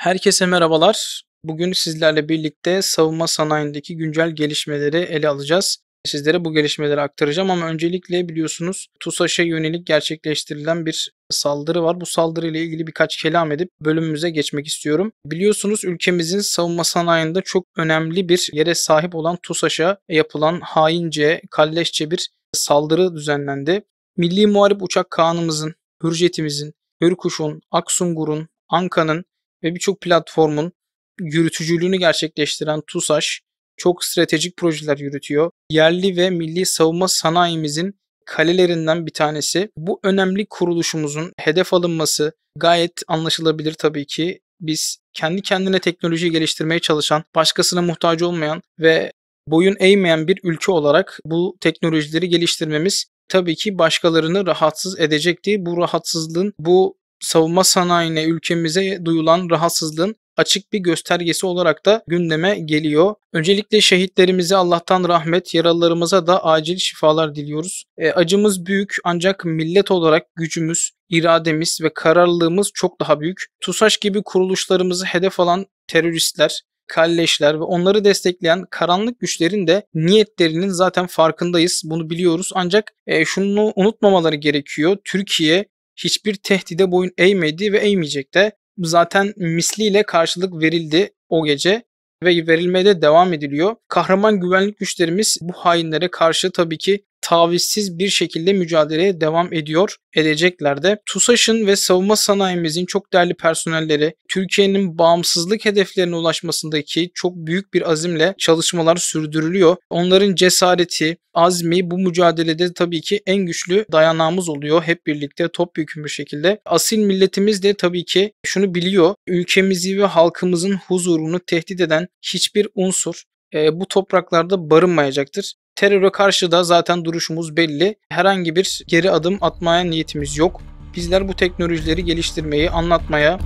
Herkese merhabalar. Bugün sizlerle birlikte savunma sanayindeki güncel gelişmeleri ele alacağız. Sizlere bu gelişmeleri aktaracağım ama öncelikle biliyorsunuz TUSAŞ'a şey yönelik gerçekleştirilen bir saldırı var. Bu saldırı ile ilgili birkaç kelam edip bölümümüze geçmek istiyorum. Biliyorsunuz ülkemizin savunma sanayinde çok önemli bir yere sahip olan TUSAŞ'a yapılan haince, kalleşçe bir saldırı düzenlendi. Milli Muharip Uçak Kanımızın, Hürjet'imizin, Hürkuş'un, Aksungur'un, Anka'nın ve birçok platformun yürütücülüğünü gerçekleştiren TUSAŞ çok stratejik projeler yürütüyor. Yerli ve milli savunma sanayimizin kalelerinden bir tanesi. Bu önemli kuruluşumuzun hedef alınması gayet anlaşılabilir tabii ki. Biz kendi kendine teknoloji geliştirmeye çalışan, başkasına muhtaç olmayan ve boyun eğmeyen bir ülke olarak bu teknolojileri geliştirmemiz tabii ki başkalarını rahatsız edecekti. Bu rahatsızlığın, bu savunma sanayine ülkemize duyulan rahatsızlığın açık bir göstergesi olarak da gündeme geliyor. Öncelikle şehitlerimize Allah'tan rahmet, yaralılarımıza da acil şifalar diliyoruz. E, acımız büyük ancak millet olarak gücümüz, irademiz ve kararlılığımız çok daha büyük. TUSAŞ gibi kuruluşlarımızı hedef alan teröristler, kalleşler ve onları destekleyen karanlık güçlerin de niyetlerinin zaten farkındayız. Bunu biliyoruz. Ancak e, şunu unutmamaları gerekiyor. Türkiye hiçbir tehdide boyun eğmedi ve eğmeyecek de. Zaten misliyle karşılık verildi o gece ve verilmeye de devam ediliyor. Kahraman güvenlik güçlerimiz bu hainlere karşı tabii ki tavizsiz bir şekilde mücadeleye devam ediyor edecekler de. TUSAŞ'ın ve savunma sanayimizin çok değerli personelleri Türkiye'nin bağımsızlık hedeflerine ulaşmasındaki çok büyük bir azimle çalışmalar sürdürülüyor. Onların cesareti, azmi bu mücadelede tabii ki en güçlü dayanağımız oluyor. Hep birlikte topyekun bir şekilde. Asil milletimiz de tabii ki şunu biliyor. Ülkemizi ve halkımızın huzurunu tehdit eden hiçbir unsur e, bu topraklarda barınmayacaktır. Teröre karşı da zaten duruşumuz belli. Herhangi bir geri adım atmaya niyetimiz yok. Bizler bu teknolojileri geliştirmeyi, anlatmaya,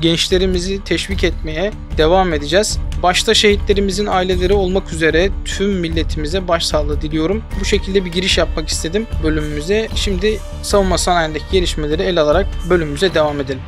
gençlerimizi teşvik etmeye devam edeceğiz. Başta şehitlerimizin aileleri olmak üzere tüm milletimize başsağlığı diliyorum. Bu şekilde bir giriş yapmak istedim bölümümüze. Şimdi savunma sanayindeki gelişmeleri ele alarak bölümümüze devam edelim.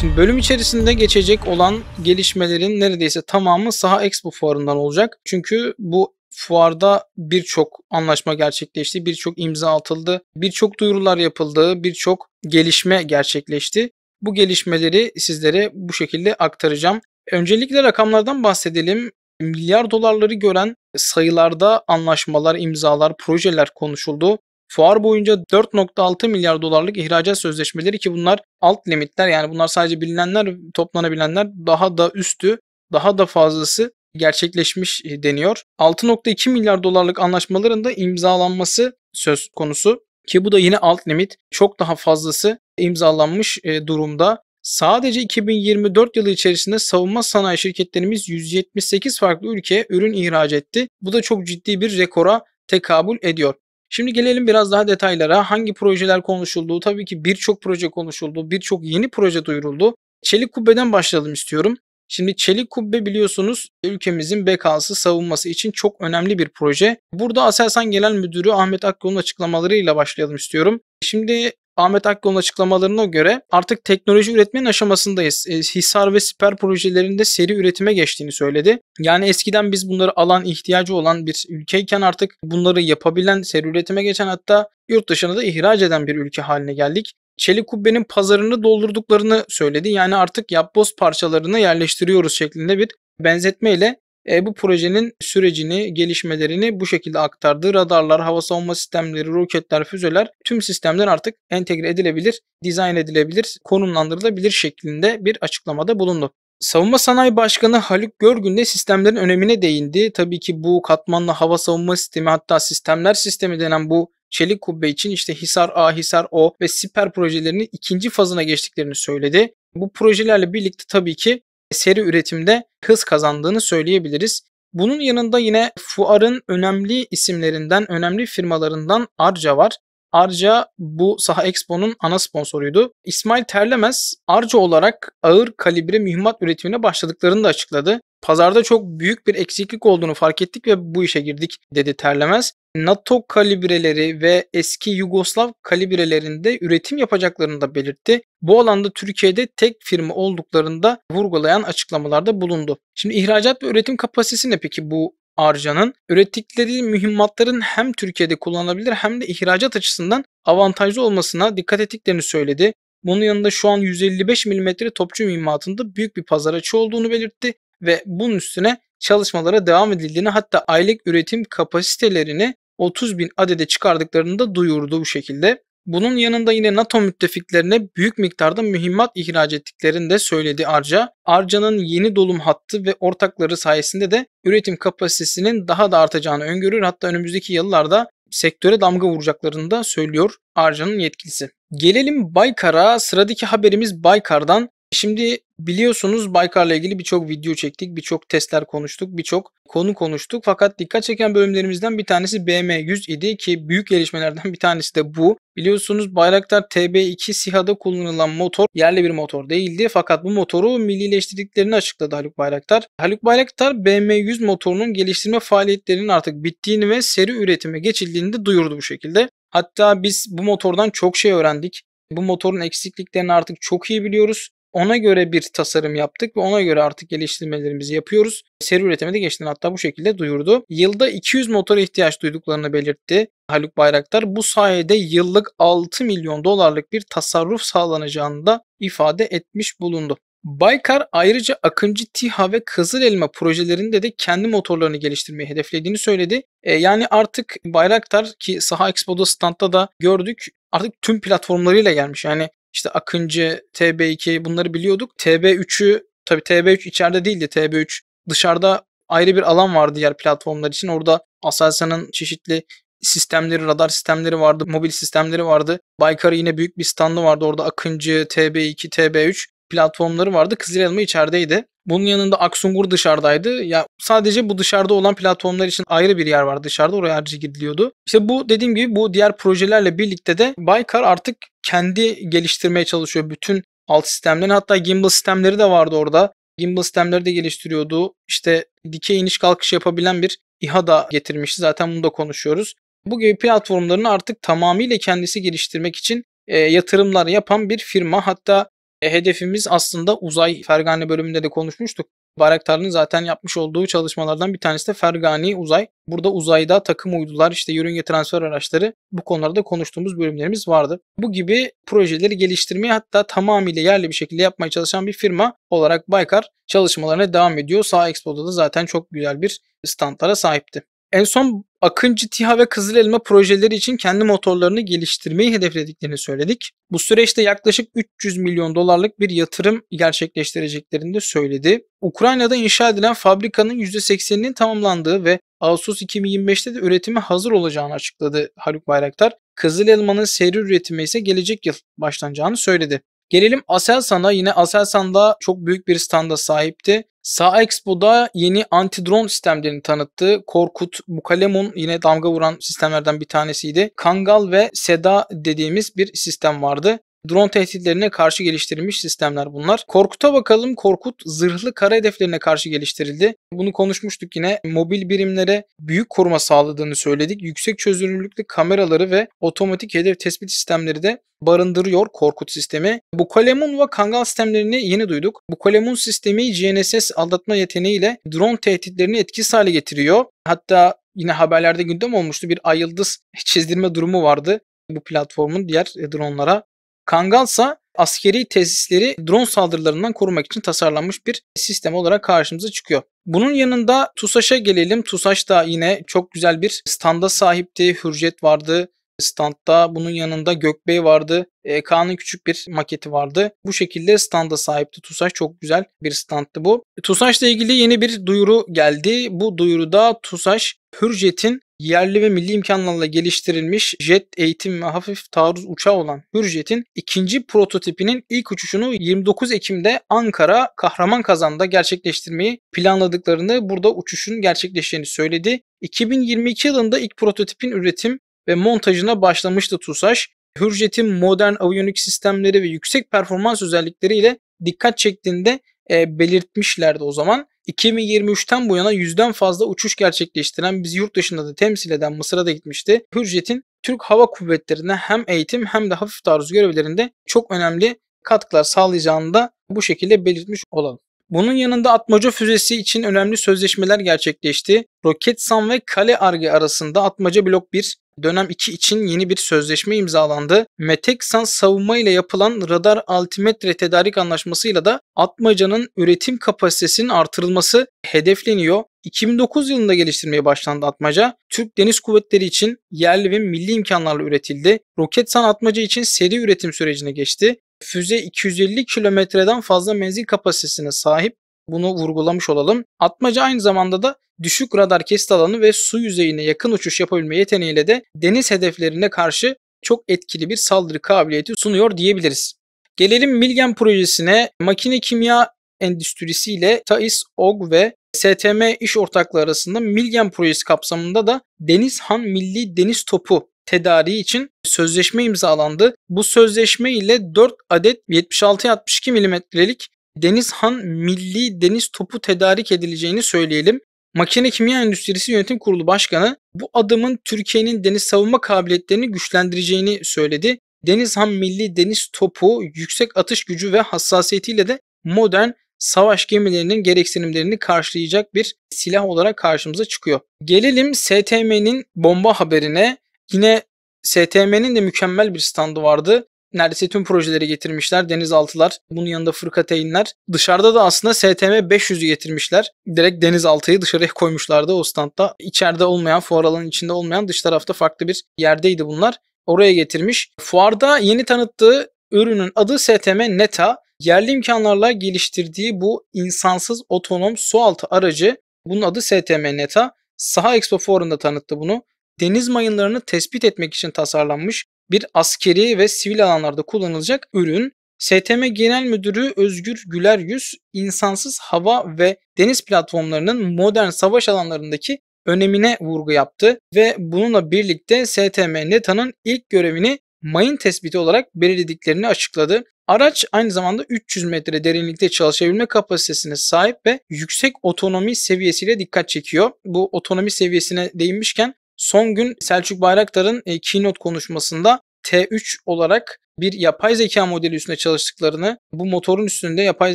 Şimdi bölüm içerisinde geçecek olan gelişmelerin neredeyse tamamı Saha Expo fuarından olacak. Çünkü bu fuarda birçok anlaşma gerçekleşti, birçok imza atıldı, birçok duyurular yapıldı, birçok gelişme gerçekleşti. Bu gelişmeleri sizlere bu şekilde aktaracağım. Öncelikle rakamlardan bahsedelim. Milyar dolarları gören sayılarda anlaşmalar, imzalar, projeler konuşuldu. Fuar boyunca 4.6 milyar dolarlık ihracat sözleşmeleri ki bunlar alt limitler yani bunlar sadece bilinenler toplanabilenler daha da üstü daha da fazlası gerçekleşmiş e, deniyor. 6.2 milyar dolarlık anlaşmaların da imzalanması söz konusu ki bu da yine alt limit çok daha fazlası imzalanmış e, durumda. Sadece 2024 yılı içerisinde savunma sanayi şirketlerimiz 178 farklı ülkeye ürün ihraç etti. Bu da çok ciddi bir rekora tekabül ediyor. Şimdi gelelim biraz daha detaylara. Hangi projeler konuşuldu? Tabii ki birçok proje konuşuldu. Birçok yeni proje duyuruldu. Çelik Kubbe'den başlayalım istiyorum. Şimdi Çelik Kubbe biliyorsunuz ülkemizin bekası savunması için çok önemli bir proje. Burada Aselsan Genel Müdürü Ahmet Akkol'un açıklamalarıyla başlayalım istiyorum. Şimdi Ahmet Akkol'un açıklamalarına göre artık teknoloji üretmenin aşamasındayız. E, Hisar ve siper projelerinde seri üretime geçtiğini söyledi. Yani eskiden biz bunları alan, ihtiyacı olan bir ülkeyken artık bunları yapabilen, seri üretime geçen hatta yurt dışına da ihraç eden bir ülke haline geldik çelik kubbenin pazarını doldurduklarını söyledi. Yani artık yapboz parçalarını yerleştiriyoruz şeklinde bir benzetmeyle e, bu projenin sürecini, gelişmelerini bu şekilde aktardı. Radarlar, hava savunma sistemleri, roketler, füzeler tüm sistemler artık entegre edilebilir, dizayn edilebilir, konumlandırılabilir şeklinde bir açıklamada bulundu. Savunma Sanayi Başkanı Haluk Görgün de sistemlerin önemine değindi. Tabii ki bu katmanlı hava savunma sistemi hatta sistemler sistemi denen bu çelik kubbe için işte Hisar A, Hisar O ve Siper projelerinin ikinci fazına geçtiklerini söyledi. Bu projelerle birlikte tabii ki seri üretimde hız kazandığını söyleyebiliriz. Bunun yanında yine fuarın önemli isimlerinden, önemli firmalarından Arca var. Arca bu Saha Expo'nun ana sponsoruydu. İsmail Terlemez Arca olarak ağır kalibre mühimmat üretimine başladıklarını da açıkladı. Pazarda çok büyük bir eksiklik olduğunu fark ettik ve bu işe girdik dedi Terlemez. NATO kalibreleri ve eski Yugoslav kalibrelerinde üretim yapacaklarını da belirtti. Bu alanda Türkiye'de tek firma olduklarında vurgulayan açıklamalarda bulundu. Şimdi ihracat ve üretim kapasitesi ne peki bu Arca'nın? Ürettikleri mühimmatların hem Türkiye'de kullanılabilir hem de ihracat açısından avantajlı olmasına dikkat ettiklerini söyledi. Bunun yanında şu an 155 mm topçu mühimmatında büyük bir pazar açığı olduğunu belirtti ve bunun üstüne çalışmalara devam edildiğini hatta aylık üretim kapasitelerini 30 bin adede çıkardıklarını da duyurdu bu şekilde. Bunun yanında yine NATO müttefiklerine büyük miktarda mühimmat ihraç ettiklerini de söyledi Arca. Arca'nın yeni dolum hattı ve ortakları sayesinde de üretim kapasitesinin daha da artacağını öngörür. Hatta önümüzdeki yıllarda sektöre damga vuracaklarını da söylüyor Arca'nın yetkilisi. Gelelim Baykar'a. Sıradaki haberimiz Baykar'dan. Şimdi biliyorsunuz Baykar'la ilgili birçok video çektik, birçok testler konuştuk, birçok konu konuştuk. Fakat dikkat çeken bölümlerimizden bir tanesi BM100 idi ki büyük gelişmelerden bir tanesi de bu. Biliyorsunuz Bayraktar TB2 SİHA'da kullanılan motor yerli bir motor değildi. Fakat bu motoru millileştirdiklerini açıkladı Haluk Bayraktar. Haluk Bayraktar BM100 motorunun geliştirme faaliyetlerinin artık bittiğini ve seri üretime geçildiğini de duyurdu bu şekilde. Hatta biz bu motordan çok şey öğrendik. Bu motorun eksikliklerini artık çok iyi biliyoruz. Ona göre bir tasarım yaptık ve ona göre artık geliştirmelerimizi yapıyoruz. Seri üretime de geçtiğini hatta bu şekilde duyurdu. Yılda 200 motora ihtiyaç duyduklarını belirtti Haluk Bayraktar. Bu sayede yıllık 6 milyon dolarlık bir tasarruf sağlanacağını da ifade etmiş bulundu. Baykar ayrıca Akıncı TİHA ve Kızıl Elma projelerinde de kendi motorlarını geliştirmeyi hedeflediğini söyledi. E, yani artık Bayraktar ki Saha Expo'da standta da gördük artık tüm platformlarıyla gelmiş. Yani işte Akıncı, TB2 bunları biliyorduk. TB3'ü tabii TB3 içeride değildi. TB3 dışarıda ayrı bir alan vardı diğer platformlar için. Orada Aselsan'ın çeşitli sistemleri, radar sistemleri vardı, mobil sistemleri vardı. Baykar'ı yine büyük bir standı vardı. Orada Akıncı, TB2, TB3 platformları vardı. Kızıl Elma içerideydi. Bunun yanında Aksungur dışarıdaydı. Ya sadece bu dışarıda olan platformlar için ayrı bir yer vardı. dışarıda. Oraya ayrıca gidiliyordu. İşte bu dediğim gibi bu diğer projelerle birlikte de Baykar artık kendi geliştirmeye çalışıyor bütün alt sistemlerini. Hatta gimbal sistemleri de vardı orada. Gimbal sistemleri de geliştiriyordu. İşte dikey iniş kalkış yapabilen bir İHA da getirmişti. Zaten bunu da konuşuyoruz. Bu gibi platformlarını artık tamamıyla kendisi geliştirmek için e, yatırımlar yapan bir firma. Hatta e, hedefimiz aslında uzay Fergani bölümünde de konuşmuştuk. Bayraktar'ın zaten yapmış olduğu çalışmalardan bir tanesi de Fergani Uzay. Burada uzayda takım uydular, işte yörünge transfer araçları bu konularda konuştuğumuz bölümlerimiz vardı. Bu gibi projeleri geliştirmeye hatta tamamıyla yerli bir şekilde yapmaya çalışan bir firma olarak Baykar çalışmalarına devam ediyor. Sağ Expo'da da zaten çok güzel bir standlara sahipti. En son Akıncı, TİHA ve Kızıl Elma projeleri için kendi motorlarını geliştirmeyi hedeflediklerini söyledik. Bu süreçte yaklaşık 300 milyon dolarlık bir yatırım gerçekleştireceklerini de söyledi. Ukrayna'da inşa edilen fabrikanın %80'inin tamamlandığı ve Ağustos 2025'te de üretime hazır olacağını açıkladı Haluk Bayraktar. Kızıl Elma'nın seri üretimi ise gelecek yıl başlanacağını söyledi. Gelelim Aselsan'a. Yine Aselsan'da çok büyük bir standa sahipti. Sağ Expo'da yeni anti-drone sistemlerini tanıttı. Korkut, Bukalemun yine damga vuran sistemlerden bir tanesiydi. Kangal ve Seda dediğimiz bir sistem vardı. Drone tehditlerine karşı geliştirilmiş sistemler bunlar. Korkut'a bakalım. Korkut zırhlı kara hedeflerine karşı geliştirildi. Bunu konuşmuştuk yine. Mobil birimlere büyük koruma sağladığını söyledik. Yüksek çözünürlüklü kameraları ve otomatik hedef tespit sistemleri de barındırıyor Korkut sistemi. Bu Kalemun ve Kangal sistemlerini yeni duyduk. Bu Kalemun sistemi GNSS aldatma yeteneğiyle drone tehditlerini etkisiz hale getiriyor. Hatta yine haberlerde gündem olmuştu. Bir ayıldız çizdirme durumu vardı bu platformun diğer dronlara Kangalsa askeri tesisleri drone saldırılarından korumak için tasarlanmış bir sistem olarak karşımıza çıkıyor. Bunun yanında TUSAŞ'a gelelim. TUSAŞ da yine çok güzel bir standa sahipti. Hürjet vardı standta. Bunun yanında Gökbey vardı. E, küçük bir maketi vardı. Bu şekilde standa sahipti TUSAŞ. Çok güzel bir standtı bu. Tusaş ile ilgili yeni bir duyuru geldi. Bu duyuruda TUSAŞ Hürjet'in yerli ve milli imkanlarla geliştirilmiş jet eğitim ve hafif taarruz uçağı olan Hürjet'in ikinci prototipinin ilk uçuşunu 29 Ekim'de Ankara Kahraman Kazan'da gerçekleştirmeyi planladıklarını burada uçuşun gerçekleşeceğini söyledi. 2022 yılında ilk prototipin üretim ve montajına başlamıştı TUSAŞ. Hürjet'in modern aviyonik sistemleri ve yüksek performans özellikleriyle dikkat çektiğinde e, belirtmişlerdi o zaman. 2023'ten bu yana yüzden fazla uçuş gerçekleştiren, bizi yurt dışında da temsil eden Mısır'a da gitmişti. Hürjet'in Türk Hava Kuvvetleri'ne hem eğitim hem de hafif taarruz görevlerinde çok önemli katkılar sağlayacağını da bu şekilde belirtmiş olalım. Bunun yanında Atmaca füzesi için önemli sözleşmeler gerçekleşti. Roketsan ve Kale Arge arasında Atmaca Blok 1 dönem 2 için yeni bir sözleşme imzalandı. Meteksan savunma ile yapılan radar altimetre tedarik anlaşmasıyla da Atmaca'nın üretim kapasitesinin artırılması hedefleniyor. 2009 yılında geliştirmeye başlandı Atmaca. Türk Deniz Kuvvetleri için yerli ve milli imkanlarla üretildi. Roketsan Atmaca için seri üretim sürecine geçti. Füze 250 kilometreden fazla menzil kapasitesine sahip. Bunu vurgulamış olalım. Atmaca aynı zamanda da düşük radar kesit alanı ve su yüzeyine yakın uçuş yapabilme yeteneğiyle de deniz hedeflerine karşı çok etkili bir saldırı kabiliyeti sunuyor diyebiliriz. Gelelim Milgen projesine. Makine kimya endüstrisi ile TAİS, OG ve STM iş ortaklığı arasında Milgen projesi kapsamında da Deniz Han Milli Deniz Topu tedariği için sözleşme imzalandı. Bu sözleşme ile 4 adet 76-62 milimetrelik Denizhan Milli Deniz Topu tedarik edileceğini söyleyelim. Makine Kimya Endüstrisi Yönetim Kurulu Başkanı bu adımın Türkiye'nin deniz savunma kabiliyetlerini güçlendireceğini söyledi. Denizhan Milli Deniz Topu yüksek atış gücü ve hassasiyetiyle de modern savaş gemilerinin gereksinimlerini karşılayacak bir silah olarak karşımıza çıkıyor. Gelelim STM'nin bomba haberine. Yine STM'nin de mükemmel bir standı vardı. Neredeyse tüm projeleri getirmişler. Denizaltılar, bunun yanında fırkateynler. Dışarıda da aslında STM 500'ü getirmişler. Direkt denizaltıyı dışarıya koymuşlardı o standta. İçeride olmayan, fuar alanın içinde olmayan dış tarafta farklı bir yerdeydi bunlar. Oraya getirmiş. Fuarda yeni tanıttığı ürünün adı STM Neta. Yerli imkanlarla geliştirdiği bu insansız otonom sualtı aracı bunun adı STM Neta. Saha Expo Fuarı'nda tanıttı bunu deniz mayınlarını tespit etmek için tasarlanmış bir askeri ve sivil alanlarda kullanılacak ürün. STM Genel Müdürü Özgür Güler Yüz, insansız hava ve deniz platformlarının modern savaş alanlarındaki önemine vurgu yaptı ve bununla birlikte STM NETA'nın ilk görevini mayın tespiti olarak belirlediklerini açıkladı. Araç aynı zamanda 300 metre derinlikte çalışabilme kapasitesine sahip ve yüksek otonomi seviyesiyle dikkat çekiyor. Bu otonomi seviyesine değinmişken Son gün Selçuk Bayraktar'ın e, keynote konuşmasında T3 olarak bir yapay zeka modeli üstünde çalıştıklarını, bu motorun üstünde yapay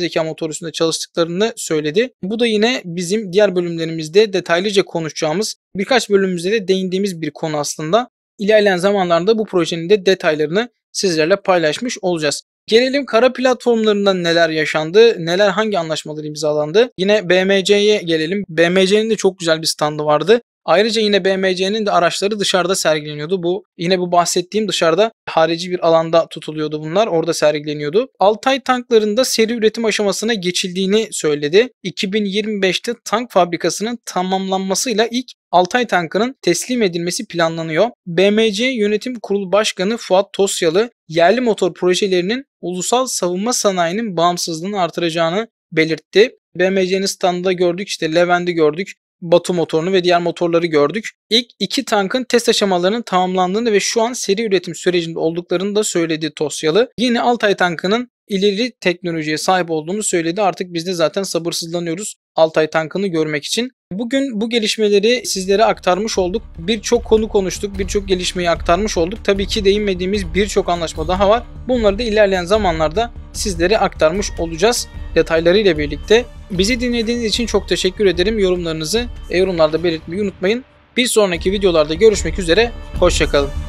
zeka motoru üstünde çalıştıklarını söyledi. Bu da yine bizim diğer bölümlerimizde detaylıca konuşacağımız, birkaç bölümümüzde de değindiğimiz bir konu aslında. İlerleyen zamanlarda bu projenin de detaylarını sizlerle paylaşmış olacağız. Gelelim kara platformlarında neler yaşandı, neler hangi anlaşmalar imzalandı. Yine BMC'ye gelelim. BMC'nin de çok güzel bir standı vardı. Ayrıca yine BMC'nin de araçları dışarıda sergileniyordu. Bu yine bu bahsettiğim dışarıda harici bir alanda tutuluyordu bunlar. Orada sergileniyordu. Altay tanklarında seri üretim aşamasına geçildiğini söyledi. 2025'te tank fabrikasının tamamlanmasıyla ilk Altay tankının teslim edilmesi planlanıyor. BMC Yönetim Kurulu Başkanı Fuat Tosyalı yerli motor projelerinin ulusal savunma sanayinin bağımsızlığını artıracağını belirtti. BMC'nin standında gördük işte Levent'i gördük. Batu motorunu ve diğer motorları gördük. İlk iki tankın test aşamalarının tamamlandığını ve şu an seri üretim sürecinde olduklarını da söyledi Tosyalı. Yine Altay tankının ileri teknolojiye sahip olduğunu söyledi. Artık biz de zaten sabırsızlanıyoruz Altay tankını görmek için. Bugün bu gelişmeleri sizlere aktarmış olduk. Birçok konu konuştuk, birçok gelişmeyi aktarmış olduk. Tabii ki değinmediğimiz birçok anlaşma daha var. Bunları da ilerleyen zamanlarda sizlere aktarmış olacağız detaylarıyla birlikte. Bizi dinlediğiniz için çok teşekkür ederim. Yorumlarınızı yorumlarda belirtmeyi unutmayın. Bir sonraki videolarda görüşmek üzere. Hoşçakalın.